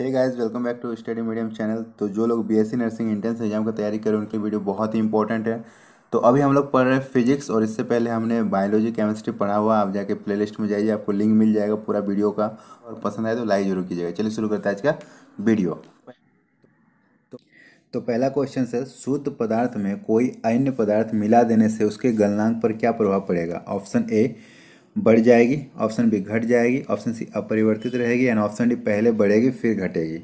hey guys welcome back to study medium channel तो जो लोग बीएससी नर्सिंग इंट्रेंस एग्जाम का तैयारी कर रहे हैं उनकी वीडियो बहुत ही इंपॉर्टेंट है तो अभी हम लोग पढ़ रहे हैं फिजिक्स और इससे पहले हमने बायोलॉजी केमिस्ट्री पढ़ा हुआ आप जाके प्लेलिस्ट में जाइए आपको लिंक मिल जाएगा पूरा वीडियो का और पसंद आए तो लाइक जरूर कीजिएगा चलिए शुरू करते हैं आज का वीडियो तो, तो पहला क्वेश्चन है शुद्ध पदार्थ में कोई अन्य पदार्थ मिला देने से उसके गलनांक पर क्या प्रभाव पड़ेगा ऑप्शन ए बढ़ जाएगी ऑप्शन बी घट जाएगी ऑप्शन सी अपरिवर्तित रहेगी एंड ऑप्शन डी पहले बढ़ेगी फिर घटेगी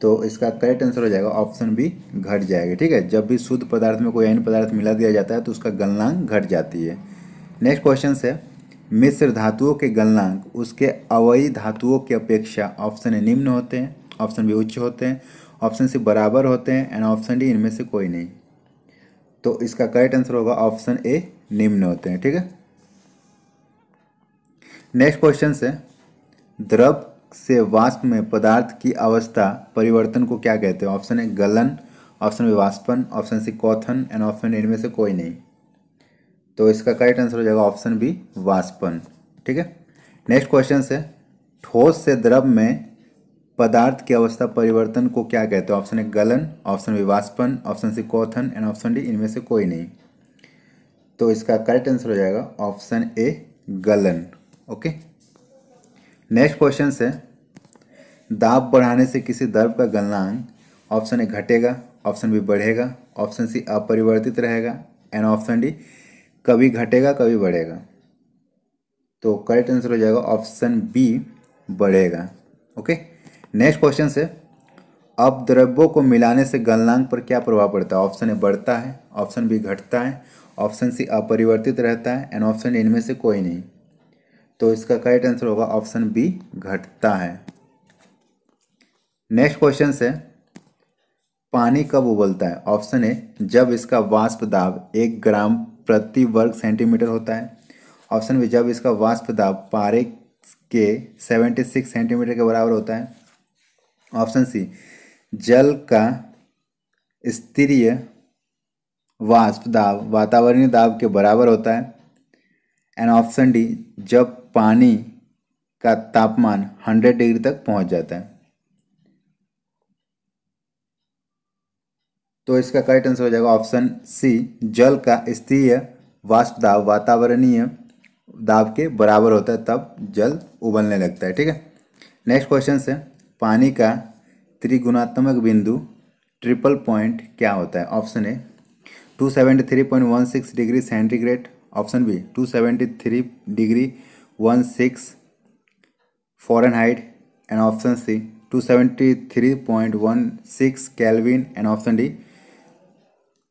तो इसका करेक्ट आंसर हो जाएगा ऑप्शन बी घट जाएगी ठीक है जब भी शुद्ध पदार्थ में कोई अन्य पदार्थ मिला दिया जाता है तो उसका गलनांक घट जाती है नेक्स्ट क्वेश्चन है मिश्र धातुओं के गलनांक उसके अवयी धातुओं की अपेक्षा ऑप्शन ए निम्न होते हैं ऑप्शन बी उच्च होते हैं ऑप्शन सी बराबर होते हैं एंड ऑप्शन डी इनमें से कोई नहीं तो इसका करेक्ट आंसर होगा ऑप्शन ए निम्न होते हैं ठीक है नेक्स्ट क्वेश्चन से द्रव से वाष्प में पदार्थ की अवस्था परिवर्तन को क्या कहते हैं ऑप्शन है गलन ऑप्शन बी वाष्पन ऑप्शन सी कौथन एंड ऑप्शन इनमें से कोई नहीं तो इसका करेक्ट आंसर हो जाएगा ऑप्शन बी वाष्पन ठीक है नेक्स्ट क्वेश्चन से ठोस से द्रव में पदार्थ की अवस्था परिवर्तन को क्या कहते हैं ऑप्शन ए गलन ऑप्शन बी वाष्पन ऑप्शन सी कौथन एंड ऑप्शन डी इनमें से कोई नहीं तो इसका करेक्ट आंसर हो जाएगा ऑप्शन ए गलन ओके नेक्स्ट क्वेश्चन है दाब बढ़ाने से किसी दर्व का गलनांक ऑप्शन ए घटेगा ऑप्शन बी बढ़ेगा ऑप्शन सी अपरिवर्तित रहेगा एंड ऑप्शन डी कभी घटेगा कभी बढ़ेगा तो करेक्ट आंसर हो जाएगा ऑप्शन बी बढ़ेगा ओके नेक्स्ट क्वेश्चन से अब द्रव्यों को मिलाने से गलनांक पर क्या प्रभाव पड़ता है ऑप्शन ए बढ़ता है ऑप्शन बी घटता है ऑप्शन सी अपरिवर्तित रहता है एंड ऑप्शन इनमें से कोई नहीं तो इसका करेक्ट आंसर होगा ऑप्शन बी घटता है नेक्स्ट क्वेश्चन है पानी कब उबलता है ऑप्शन ए जब इसका वाष्प दाब एक ग्राम प्रति वर्ग सेंटीमीटर होता है ऑप्शन बी जब इसका वाष्प दाब पारे के 76 सेंटीमीटर के बराबर होता है ऑप्शन सी जल का स्त्रीय वाष्प दाब वातावरणीय दाब के बराबर होता है एंड ऑप्शन डी जब पानी का तापमान 100 डिग्री तक पहुंच जाता है तो इसका करेक्ट आंसर हो जाएगा ऑप्शन सी जल का स्त्रीय वाष्प दाब वातावरणीय दाब के बराबर होता है तब जल उबलने लगता है ठीक है नेक्स्ट क्वेश्चन से पानी का त्रिगुणात्मक बिंदु ट्रिपल पॉइंट क्या होता है option A two seventy three point one six degree centigrade option B two seventy three degree one six fahrenheit and option C two seventy three point one six kelvin and option D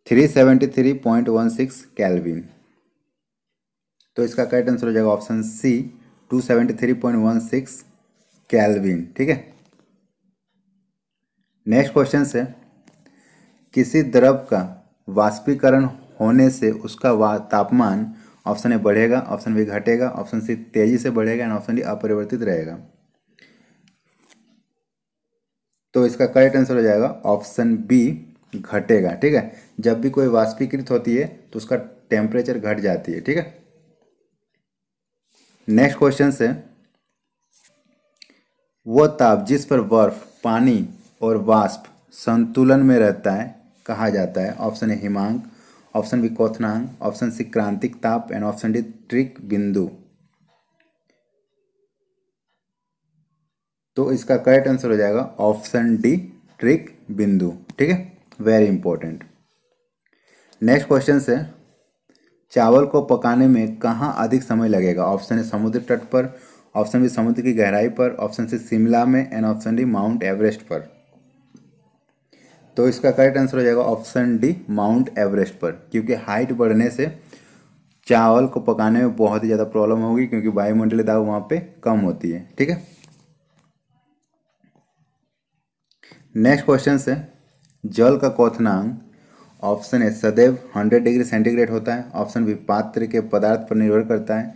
three seventy three point one six kelvin तो इसका correct answer हो जाएगा option C two seventy three point one six kelvin ठीक है next question से किसी द्रव का वाष्पीकरण होने से उसका तापमान ऑप्शन ए बढ़ेगा ऑप्शन बी घटेगा ऑप्शन सी तेजी से बढ़ेगा एंड ऑप्शन डी अपरिवर्तित रहेगा तो इसका करेक्ट आंसर हो जाएगा ऑप्शन बी घटेगा ठीक है जब भी कोई वाष्पीकृत होती है तो उसका टेम्परेचर घट जाती है ठीक है नेक्स्ट क्वेश्चन से वो ताप जिस पर बर्फ पानी और वाष्प संतुलन में रहता है कहा जाता है ऑप्शन ए हिमांक ऑप्शन बी कोथनांग ऑप्शन सी क्रांतिक ताप एंड ऑप्शन डी ट्रिक बिंदु तो इसका करेक्ट आंसर हो जाएगा ऑप्शन डी ट्रिक बिंदु ठीक है वेरी इंपॉर्टेंट नेक्स्ट क्वेश्चन है चावल को पकाने में कहाँ अधिक समय लगेगा ऑप्शन है समुद्र तट पर ऑप्शन बी समुद्र की गहराई पर ऑप्शन सी शिमला में and option D Mount Everest पर तो इसका करेक्ट आंसर हो जाएगा ऑप्शन डी माउंट एवरेस्ट पर क्योंकि हाइट बढ़ने से चावल को पकाने में बहुत ही ज़्यादा प्रॉब्लम होगी क्योंकि वायुमंडलीय दाब वहाँ पे कम होती है ठीक है नेक्स्ट क्वेश्चन से जल का कोथनांग ऑप्शन ए सदैव 100 डिग्री सेंटीग्रेड होता है ऑप्शन बी पात्र के पदार्थ पर निर्भर करता है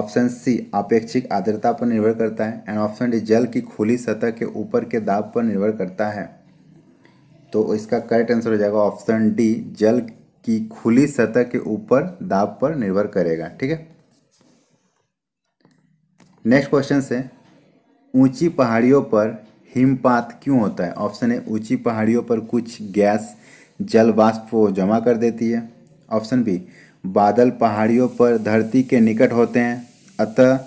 ऑप्शन सी अपेक्षिक आर्द्रता पर निर्भर करता है एंड ऑप्शन डी जल की खुली सतह के ऊपर के दाब पर निर्भर करता है तो इसका करेक्ट आंसर हो जाएगा ऑप्शन डी जल की खुली सतह के ऊपर दाब पर निर्भर करेगा ठीक है नेक्स्ट क्वेश्चन से ऊंची पहाड़ियों पर हिमपात क्यों होता है ऑप्शन ए ऊंची पहाड़ियों पर कुछ गैस जल वाष्प को जमा कर देती है ऑप्शन बी बादल पहाड़ियों पर धरती के निकट होते हैं अतः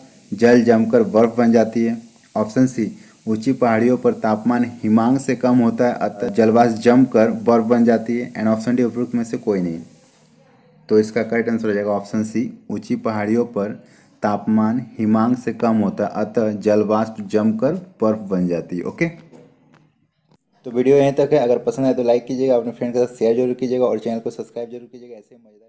जल जमकर बर्फ बन जाती है ऑप्शन सी ऊंची पहाड़ियों पर तापमान हिमांग से कम होता है अतः जलवास जमकर बर्फ बन जाती है एंड ऑप्शन डी उपयुक्त में से कोई नहीं तो इसका करेक्ट आंसर हो जाएगा ऑप्शन सी ऊंची पहाड़ियों पर तापमान हिमांग से कम होता है अतः जलवाष्प जमकर बर्फ बन जाती है ओके तो, तो वीडियो यहीं तक है अगर पसंद आए तो लाइक कीजिएगा अपने फ्रेंड के साथ शेयर जरूर कीजिएगा और चैनल को सब्सक्राइब जरूर कीजिएगा ऐसे मजेदार